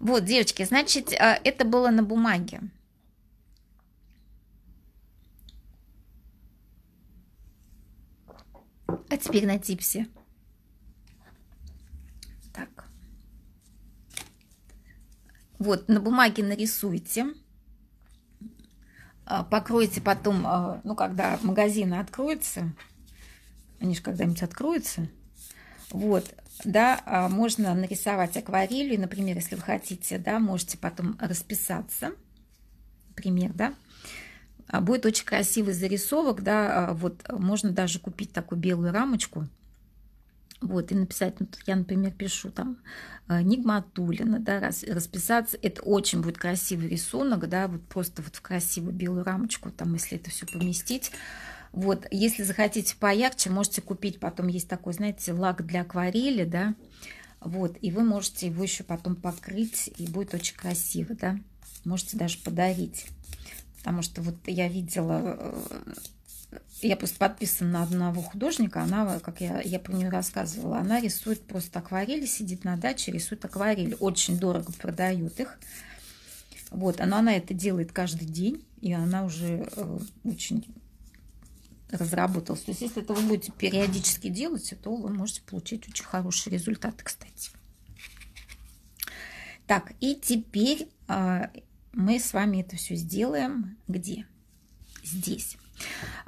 Вот, девочки, значит, а, это было на бумаге. А теперь на типсе. Так. Вот, на бумаге нарисуйте. А, покройте потом, а, ну, когда магазины откроются, они же когда-нибудь откроются, вот, да, а, можно нарисовать акварелью, например, если вы хотите, да, можете потом расписаться, например, да, будет очень красивый зарисовок, да, вот можно даже купить такую белую рамочку, вот, и написать, ну, я, например, пишу там э, Нигматулина, да, расписаться, это очень будет красивый рисунок, да, вот просто вот в красивую белую рамочку, там, если это все поместить, вот, если захотите поярче, можете купить потом, есть такой, знаете, лак для акварели, да, вот, и вы можете его еще потом покрыть, и будет очень красиво, да, можете даже подарить, потому что вот я видела э, я просто подписана на одного художника, она, как я, я про нее рассказывала, она рисует просто акварели, сидит на даче, рисует акварели, очень дорого продает их. Вот, но она это делает каждый день, и она уже э, очень разработалась. То есть, если это вы будете периодически делать, то вы можете получить очень хорошие результаты, кстати. Так, и теперь э, мы с вами это все сделаем где? Здесь.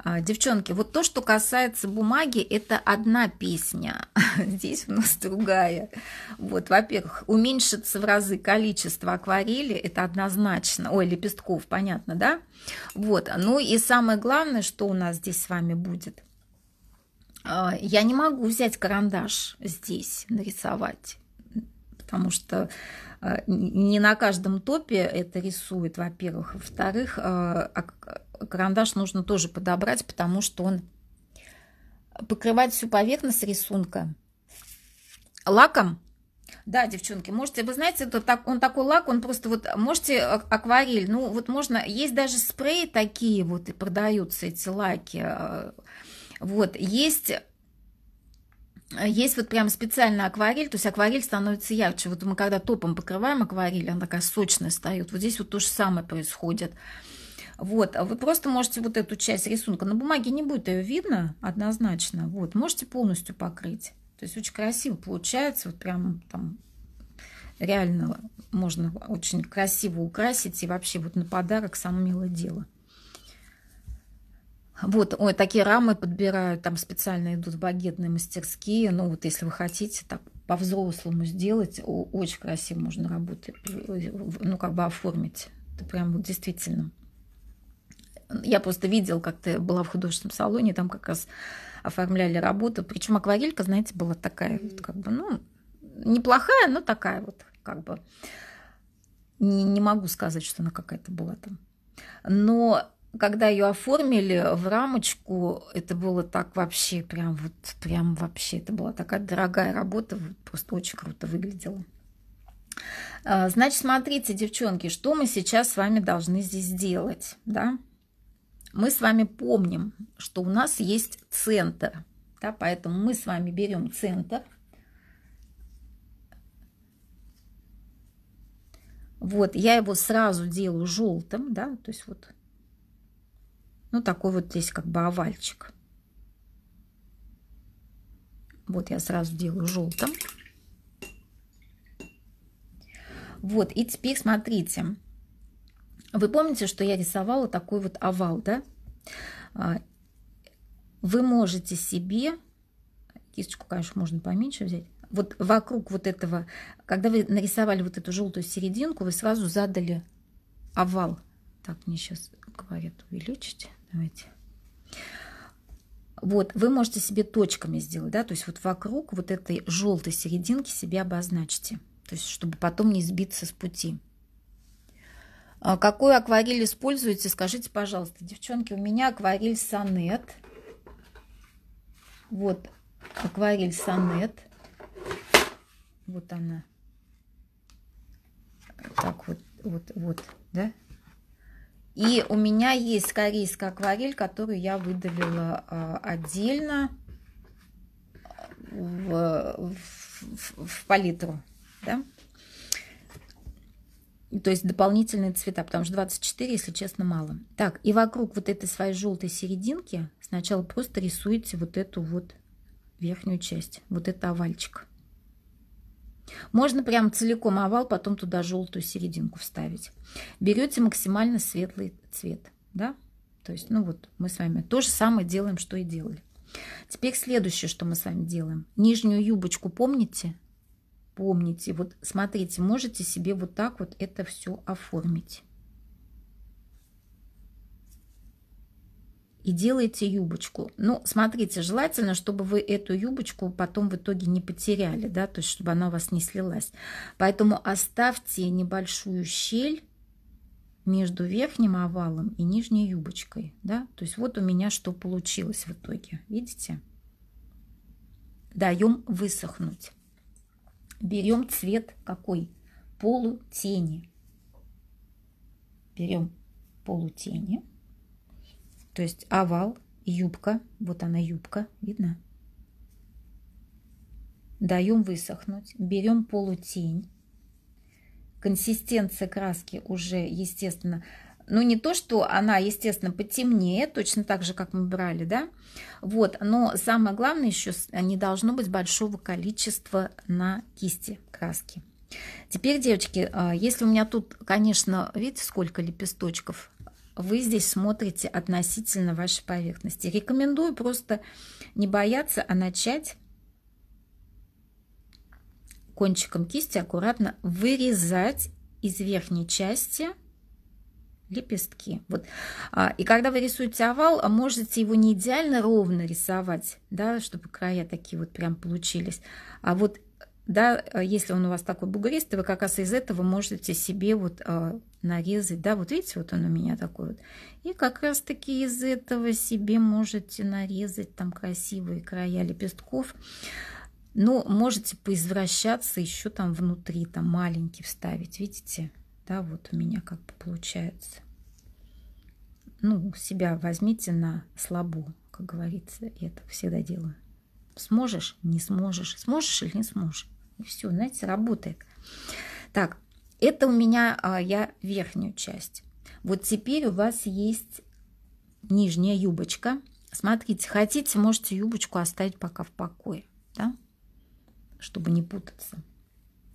А, девчонки, вот то, что касается бумаги, это одна песня. Здесь у нас другая. Вот, во-первых, уменьшится в разы количество акварели, это однозначно. Ой, лепестков, понятно, да? Вот, ну и самое главное, что у нас здесь с вами будет. А, я не могу взять карандаш здесь, нарисовать, потому что а, не на каждом топе это рисует, во-первых. Во-вторых, карандаш нужно тоже подобрать, потому что он покрывает всю поверхность рисунка. Лаком да, девчонки, можете, вы знаете, это так, он такой лак, он просто вот, можете акварель, ну вот можно, есть даже спреи такие вот и продаются эти лаки, а, вот, есть, есть вот прям специально акварель, то есть акварель становится ярче, вот мы когда топом покрываем акварель, она такая сочная встает, вот здесь вот то же самое происходит, происходит. Вот, а вы просто можете вот эту часть рисунка, на бумаге не будет ее видно однозначно, вот, можете полностью покрыть. То есть очень красиво получается, вот прям там реально можно очень красиво украсить и вообще вот на подарок самое милое дело. Вот, ой, такие рамы подбирают, там специально идут в багетные мастерские. Ну, вот если вы хотите так по-взрослому сделать, очень красиво можно работать, ну, как бы оформить. Это прям вот действительно я просто видел, как ты была в художественном салоне, там как раз оформляли работу. Причем акварелька, знаете, была такая, вот, как бы, ну, неплохая, но такая вот, как бы. Не, не могу сказать, что она какая-то была там. Но когда ее оформили в рамочку, это было так вообще, прям вот, прям вообще, это была такая дорогая работа, просто очень круто выглядела. А, значит, смотрите, девчонки, что мы сейчас с вами должны здесь делать, да? мы с вами помним, что у нас есть центр. Да, поэтому мы с вами берем центр. Вот, я его сразу делаю желтым, да, то есть вот, ну, такой вот здесь как бы овальчик. Вот я сразу делаю желтым. Вот, и теперь смотрите, вы помните, что я рисовала такой вот овал, да? А, вы можете себе, кисточку, конечно, можно поменьше взять, вот вокруг вот этого, когда вы нарисовали вот эту желтую серединку, вы сразу задали овал. Так, мне сейчас говорят увеличить. Давайте. Вот, вы можете себе точками сделать, да, то есть вот вокруг вот этой желтой серединки себе обозначьте, то есть чтобы потом не сбиться с пути. А Какую акварель используете? Скажите, пожалуйста, девчонки, у меня акварель сонет. Вот акварель сонет. Вот она. Так вот, вот, вот, да? И у меня есть корейская акварель, которую я выдавила э, отдельно в, в, в палитру. Да? То есть дополнительные цвета, потому что 24, если честно, мало. Так, и вокруг вот этой своей желтой серединки сначала просто рисуйте вот эту вот верхнюю часть, вот это овальчик. Можно прям целиком овал, потом туда желтую серединку вставить. Берете максимально светлый цвет, да? То есть, ну вот, мы с вами то же самое делаем, что и делали. Теперь следующее, что мы с вами делаем. Нижнюю юбочку, помните, помните. Вот смотрите, можете себе вот так вот это все оформить. И делаете юбочку. Ну, смотрите, желательно, чтобы вы эту юбочку потом в итоге не потеряли, да, то есть чтобы она у вас не слилась. Поэтому оставьте небольшую щель между верхним овалом и нижней юбочкой, да. То есть вот у меня что получилось в итоге, видите? Даем высохнуть берем цвет какой? Полутени. Берем полутени. То есть овал, юбка. Вот она юбка, видно? Даем высохнуть. Берем полутень. Консистенция краски уже, естественно, ну не то, что она, естественно, потемнее, точно так же, как мы брали, да, вот, но самое главное еще, не должно быть большого количества на кисти краски. Теперь, девочки, а, если у меня тут, конечно, видите, сколько лепесточков, вы здесь смотрите относительно вашей поверхности. Рекомендую просто не бояться, а начать кончиком кисти аккуратно вырезать из верхней части лепестки. Вот. А, и когда вы рисуете овал, можете его не идеально ровно рисовать, да, чтобы края такие вот прям получились. А вот да, если он у вас такой бугристый, вы как раз из этого можете себе вот а, нарезать, да, вот видите, вот он у меня такой вот. И как раз таки из этого себе можете нарезать там красивые края лепестков. Но можете поизвращаться еще там внутри, там маленький вставить, видите? да, вот у меня как бы получается. Ну, себя возьмите на слабо, как говорится, я это всегда делаю. Сможешь, не сможешь, сможешь или не сможешь. И все, знаете, работает. Так, это у меня, а, я верхнюю часть. Вот теперь у вас есть нижняя юбочка. Смотрите, хотите, можете юбочку оставить пока в покое, да? чтобы не путаться.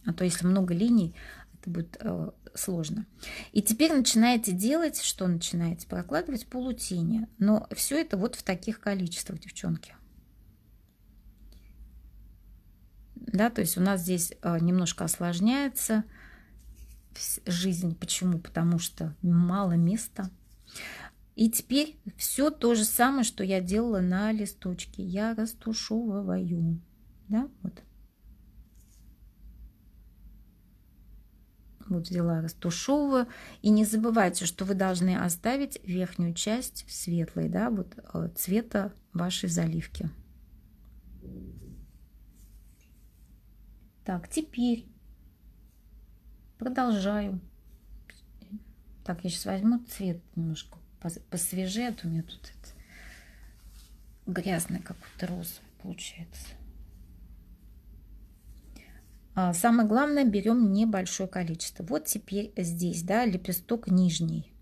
А то если много линий, это будет э, сложно. И теперь начинаете делать, что начинаете? Прокладывать полутени. Но все это вот в таких количествах, девчонки. Да, то есть у нас здесь э, немножко осложняется жизнь. Почему? Потому что мало места. И теперь все то же самое, что я делала на листочке. Я растушевываю. Да, вот. вот взяла растушевываю. И не забывайте, что вы должны оставить верхнюю часть светлой, да, вот э, цвета вашей заливки. Так, теперь продолжаю. Так, я сейчас возьму цвет немножко посвежее, а то у меня тут грязный какой-то розовый получается. А, самое главное, берем небольшое количество. Вот теперь здесь, да, лепесток нижний.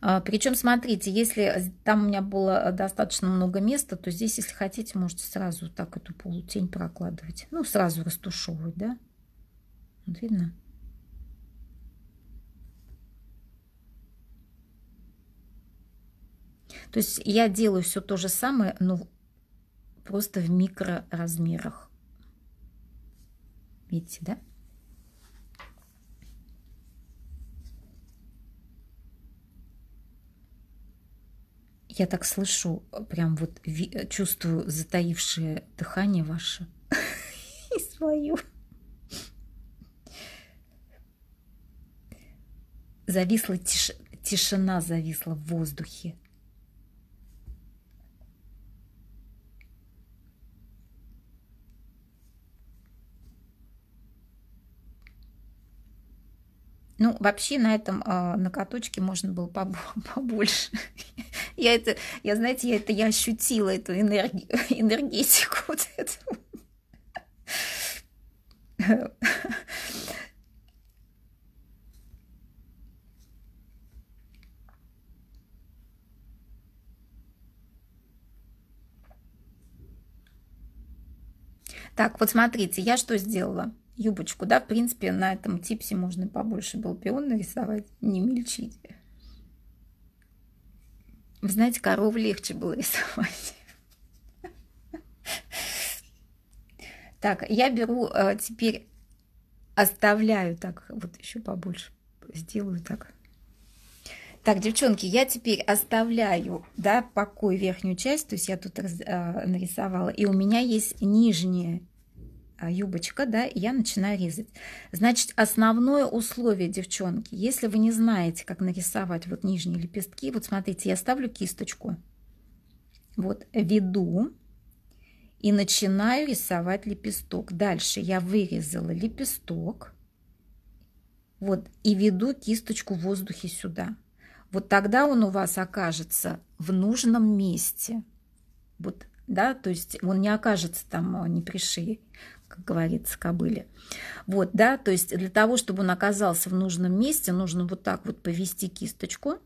А, Причем, смотрите, если там у меня было достаточно много места, то здесь, если хотите, можете сразу так эту полутень прокладывать. Ну, сразу растушевывать, да? Вот видно? То есть я делаю все то же самое, но просто в микро размерах. Видите, да? Я так слышу, прям вот чувствую затаившее дыхание ваше и свое. Зависла тиш... тишина, зависла в воздухе. Ну, вообще на этом э, на каточке можно было побо побольше. я это, я, знаете, я это, я ощутила эту энергию, энергетику вот эту. Так, вот смотрите, я что сделала? юбочку, да, в принципе, на этом типсе можно побольше был пион нарисовать, не мельчить. Вы знаете, корову легче было рисовать. Так, я беру э, теперь, оставляю так, вот еще побольше сделаю так. Так, девчонки, я теперь оставляю, да, покой верхнюю часть, то есть я тут э, нарисовала, и у меня есть нижняя а, юбочка, да, и я начинаю резать. Значит, основное условие, девчонки, если вы не знаете, как нарисовать вот нижние лепестки, вот смотрите, я ставлю кисточку, вот, веду и начинаю рисовать лепесток. Дальше я вырезала лепесток, вот, и веду кисточку в воздухе сюда. Вот тогда он у вас окажется в нужном месте. Вот, да, то есть он не окажется там а, не при шее как говорится, кобыле. Вот, да, то есть для того, чтобы он оказался в нужном месте, нужно вот так вот повести кисточку,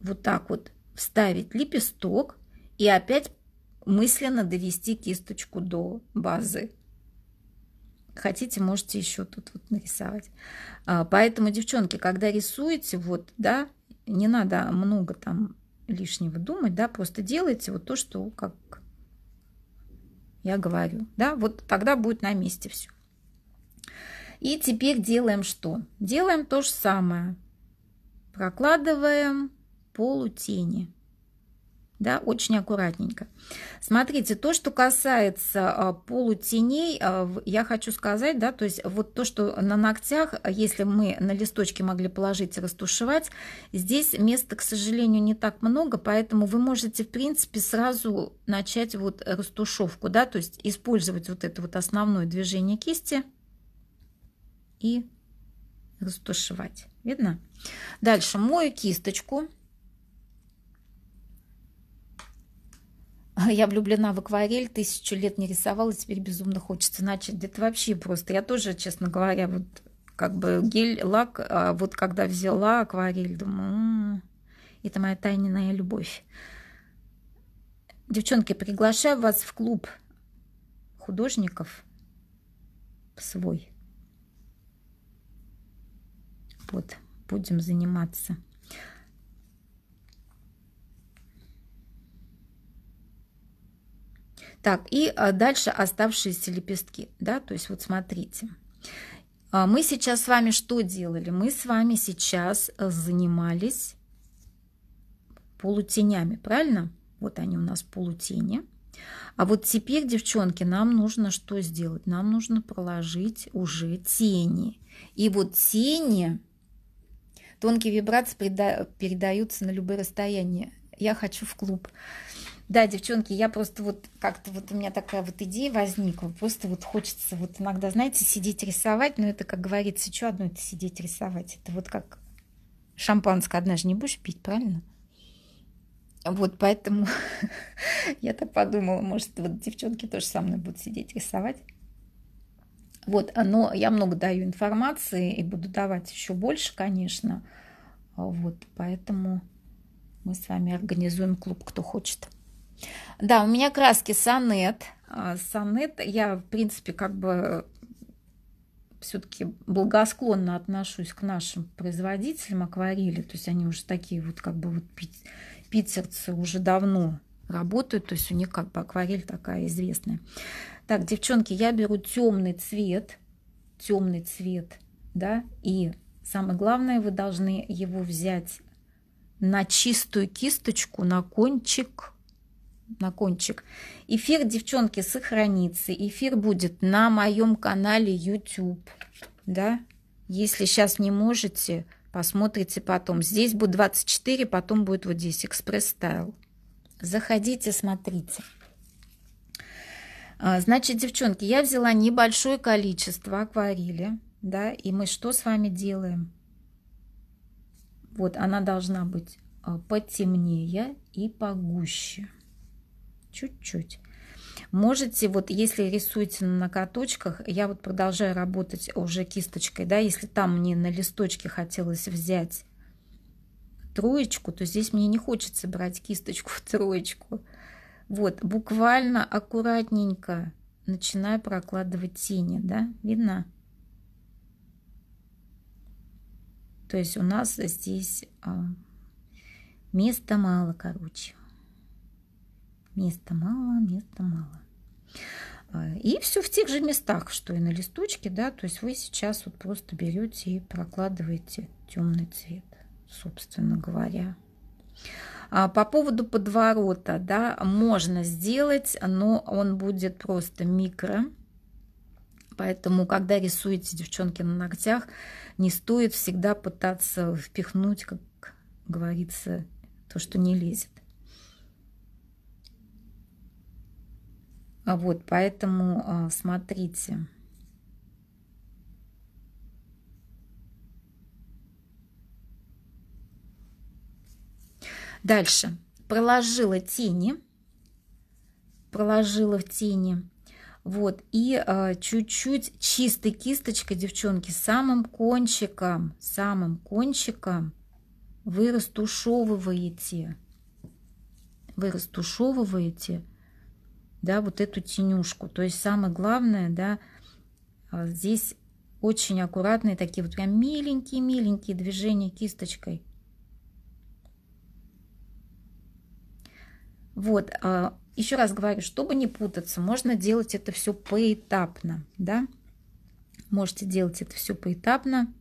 вот так вот вставить лепесток и опять мысленно довести кисточку до базы. Хотите, можете еще тут вот нарисовать. А, поэтому, девчонки, когда рисуете, вот, да, не надо много там лишнего думать, да, просто делайте вот то, что как я говорю, да, вот тогда будет на месте все. И теперь делаем что? Делаем то же самое. Прокладываем полутени да, очень аккуратненько. Смотрите, то, что касается а, полутеней, а, я хочу сказать, да, то есть вот то, что на ногтях, а, если мы на листочке могли положить и растушевать, здесь места, к сожалению, не так много, поэтому вы можете, в принципе, сразу начать вот растушевку, да, то есть использовать вот это вот основное движение кисти и растушевать. Видно? Дальше мою кисточку. А, я влюблена в акварель, тысячу лет не рисовала, теперь безумно хочется начать. Это вообще просто. Я тоже, честно говоря, вот как бы гель, лак, а вот когда взяла акварель, думаю, м «М-м-м, -м, это моя тайная любовь. Девчонки, приглашаю вас в клуб художников свой. Вот, будем заниматься. Так, и а, дальше оставшиеся лепестки, да, то есть вот смотрите. А, мы сейчас с вами что делали? Мы с вами сейчас э, занимались полутенями, правильно? Вот они у нас полутени. А вот теперь, девчонки, нам нужно что сделать? Нам нужно проложить уже тени. И вот тени, тонкие вибрации передаются на любое расстояние. Я хочу в клуб. Да, девчонки, я просто вот как-то вот у меня такая вот идея возникла. Просто вот хочется вот иногда, знаете, сидеть рисовать, но это, как говорится, что одно это сидеть рисовать? Это вот как шампанское однажды не будешь пить, правильно? Вот поэтому я так подумала, может, вот девчонки тоже со мной будут сидеть рисовать. Вот, а, но я много даю информации и буду давать еще больше, конечно. Вот, поэтому мы с вами организуем клуб, кто хочет. Да, у меня краски сонет. А, сонет, я, в принципе, как бы все-таки благосклонно отношусь к нашим производителям акварели. То есть они уже такие вот как бы вот питерцы уже давно работают. То есть у них как бы акварель такая известная. Так, девчонки, я беру темный цвет. Темный цвет, да. И самое главное, вы должны его взять на чистую кисточку, на кончик на кончик. Эфир, девчонки, сохранится. Эфир будет на моем канале YouTube. Да? Если сейчас не можете, посмотрите потом. Здесь будет 24, потом будет вот здесь экспресс-стайл. Заходите, смотрите. А, значит, девчонки, я взяла небольшое количество акварели, да, и мы что с вами делаем? Вот, она должна быть а, потемнее и погуще чуть-чуть. Можете, вот если рисуете на ноготочках, я вот продолжаю работать уже кисточкой, да, если там мне на листочке хотелось взять троечку, то здесь мне не хочется брать кисточку в троечку. Вот, буквально аккуратненько начинаю прокладывать тени, да, видно? То есть у нас здесь а, места мало, короче. Места мало, места мало. А, и все в тех же местах, что и на листочке, да, то есть вы сейчас вот просто берете и прокладываете темный цвет, собственно говоря. А по поводу подворота, да, можно сделать, но он будет просто микро. Поэтому, когда рисуете девчонки на ногтях, не стоит всегда пытаться впихнуть, как говорится, то, что не лезет. А вот, поэтому а, смотрите. Дальше. Проложила тени. Проложила в тени. Вот, и а, чуть-чуть э, чистой кисточкой, девчонки, самым кончиком, самым кончиком вы растушевываете. Вы растушевываете да, вот эту тенюшку. То есть самое главное, да, а, здесь очень аккуратные такие вот прям миленькие-миленькие движения кисточкой. Вот, а, еще раз говорю, чтобы не путаться, можно делать это все поэтапно, да. Можете делать это все поэтапно.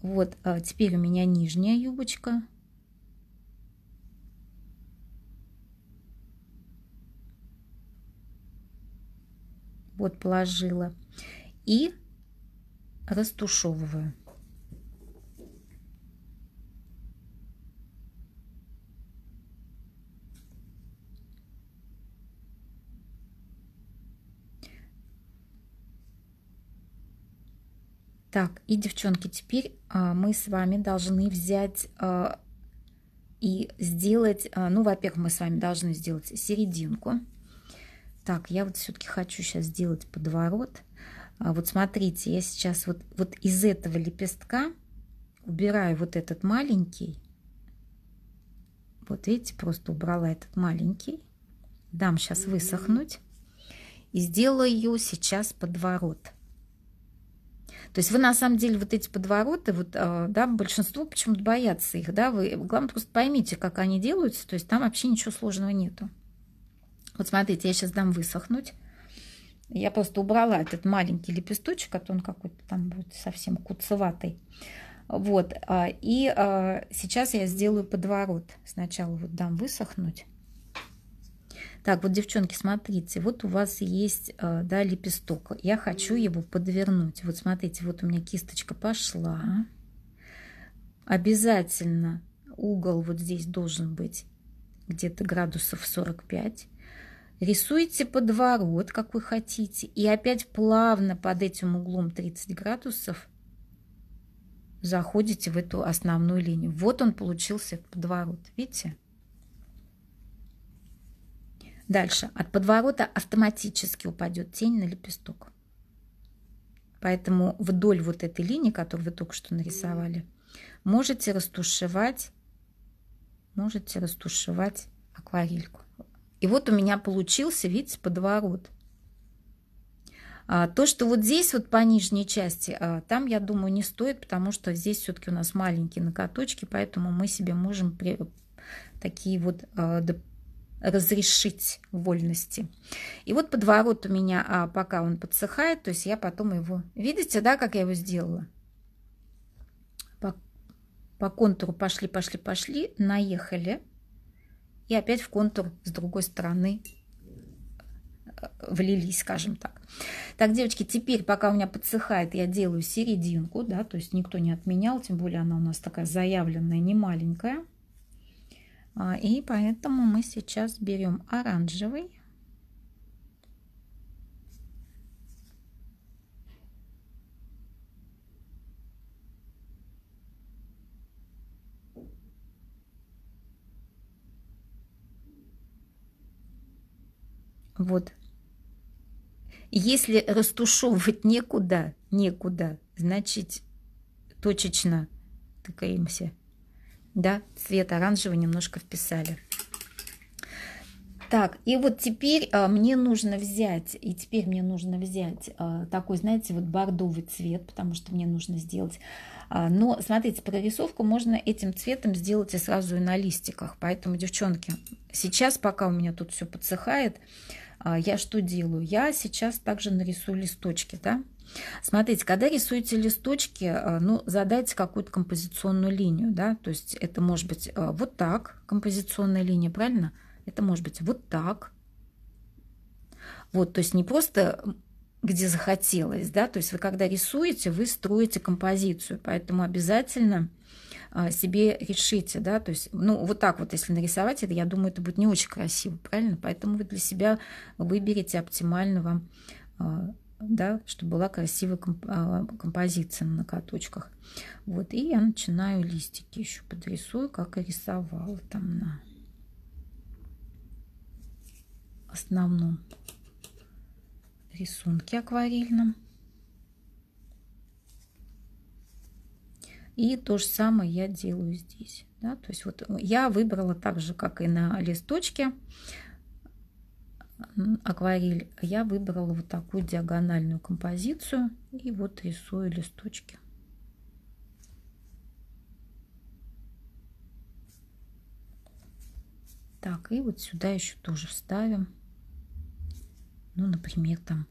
Вот, а, теперь у меня нижняя юбочка. вот положила. И растушевываю. Так, и девчонки, теперь а, мы с вами должны взять а, и сделать, а, ну, во-первых, мы с вами должны сделать серединку. Так, я вот все-таки хочу сейчас сделать подворот. А Вот смотрите, я сейчас вот, вот из этого лепестка убираю вот этот маленький. Вот видите, просто убрала этот маленький. Дам сейчас высохнуть. И сделаю сейчас подворот. То есть вы на самом деле вот эти подвороты, вот, а, да, большинство почему-то боятся их, да, вы, главное, просто поймите, как они делаются, то есть там вообще ничего сложного нету. Вот смотрите, я сейчас дам высохнуть. Я просто убрала этот маленький лепесточек, а то он какой-то там будет совсем куцеватый. Вот, а, и а, сейчас я сделаю подворот. Сначала вот дам высохнуть. Так, вот, девчонки, смотрите, вот у вас есть, а, да, лепесток. Я хочу его подвернуть. Вот, смотрите, вот у меня кисточка пошла. Обязательно угол вот здесь должен быть где-то градусов 45. Рисуйте подворот, как вы хотите, и опять плавно под этим углом 30 градусов заходите в эту основную линию. Вот он получился подворот, видите? Дальше. От подворота автоматически упадет тень на лепесток. Поэтому вдоль вот этой линии, которую вы только что нарисовали, можете растушевать, можете растушевать акварельку. И вот у меня получился, видите, подворот. А, то, что вот здесь вот по нижней части, а, там, я думаю, не стоит, потому что здесь все-таки у нас маленькие накаточки, поэтому мы себе можем при... такие вот а, разрешить вольности. И вот подворот у меня, а, пока он подсыхает, то есть я потом его... Видите, да, как я его сделала? По, по контуру пошли, пошли, пошли, наехали и опять в контур с другой стороны э, влились, скажем так. Так, девочки, теперь, пока у меня подсыхает, я делаю серединку, да, то есть никто не отменял, тем более она у нас такая заявленная, не маленькая. А, и поэтому мы сейчас берем оранжевый Вот. Если растушевывать некуда, некуда, значит, точечно тыкаемся. Да, цвет оранжевый немножко вписали. Так, и вот теперь а, мне нужно взять, и теперь мне нужно взять а, такой, знаете, вот бордовый цвет, потому что мне нужно сделать. А, но, смотрите, прорисовку можно этим цветом сделать и сразу и на листиках. Поэтому, девчонки, сейчас, пока у меня тут все подсыхает, а, а, я что делаю? Я сейчас также нарисую листочки, да? Смотрите, когда рисуете листочки, а, ну, задайте какую-то композиционную линию, да, то есть это может быть а, вот так, композиционная линия, правильно? Это может быть вот так. Вот, то есть не просто где захотелось, да, то есть вы когда рисуете, вы строите композицию, поэтому обязательно а, себе решите, да, то есть, ну, вот так вот, если нарисовать это, я думаю, это будет не очень красиво, правильно? Поэтому вы для себя выберите оптимального, а, да, чтобы была красивая а, композиция на каточках. Вот, и я начинаю листики еще подрисую, как и рисовала там на основном рисунке акварельном. И то же самое я делаю здесь. Да? То есть вот я выбрала так же, как и на листочке акварель, я выбрала вот такую диагональную композицию и вот рисую листочки. Так, и вот сюда еще тоже вставим. Ну, например, там